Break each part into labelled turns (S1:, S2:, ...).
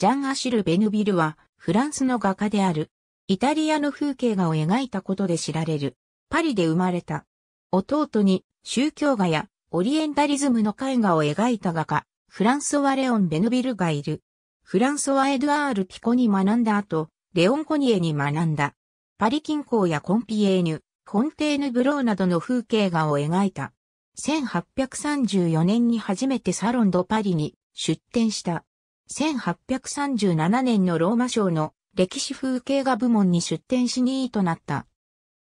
S1: ジャン・アシル・ベヌビルは、フランスの画家である。イタリアの風景画を描いたことで知られる。パリで生まれた。弟に、宗教画や、オリエンタリズムの絵画を描いた画家、フランソワ・レオン・ベヌビルがいる。フランソワ・エドアール・ピコに学んだ後、レオン・コニエに学んだ。パリ近郊やコンピエーニュ、コンテーヌ・ブローなどの風景画を描いた。1834年に初めてサロン・ド・パリに出展した。1837年のローマ賞の歴史風景画部門に出展し2位となった。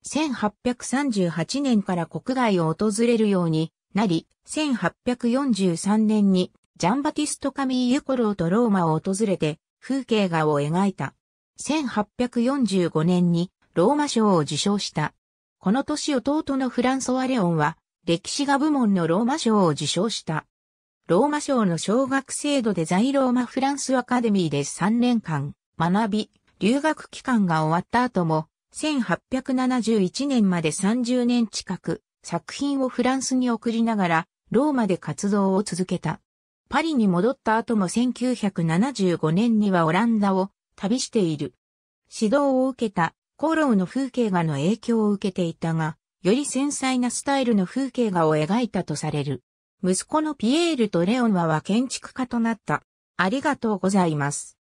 S1: 1838年から国外を訪れるようになり、1843年にジャンバティスト・カミーユ・コローとローマを訪れて風景画を描いた。1845年にローマ賞を受賞した。この年弟のフランソワ・レオンは歴史画部門のローマ賞を受賞した。ローマ省の小学制度で在ローマフランスアカデミーで3年間学び、留学期間が終わった後も、1871年まで30年近く作品をフランスに送りながら、ローマで活動を続けた。パリに戻った後も1975年にはオランダを旅している。指導を受けたコローの風景画の影響を受けていたが、より繊細なスタイルの風景画を描いたとされる。息子のピエールとレオンはは建築家となった。ありがとうございます。